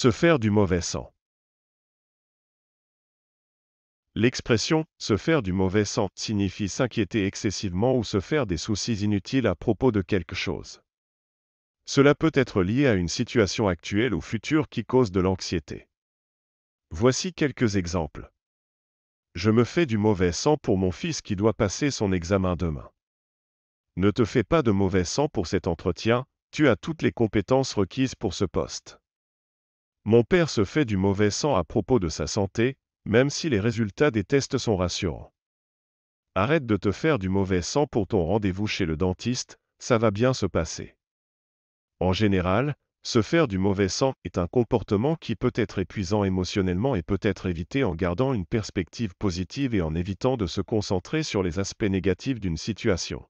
se faire du mauvais sang. L'expression se faire du mauvais sang signifie s'inquiéter excessivement ou se faire des soucis inutiles à propos de quelque chose. Cela peut être lié à une situation actuelle ou future qui cause de l'anxiété. Voici quelques exemples. Je me fais du mauvais sang pour mon fils qui doit passer son examen demain. Ne te fais pas de mauvais sang pour cet entretien, tu as toutes les compétences requises pour ce poste. Mon père se fait du mauvais sang à propos de sa santé, même si les résultats des tests sont rassurants. Arrête de te faire du mauvais sang pour ton rendez-vous chez le dentiste, ça va bien se passer. En général, se faire du mauvais sang est un comportement qui peut être épuisant émotionnellement et peut être évité en gardant une perspective positive et en évitant de se concentrer sur les aspects négatifs d'une situation.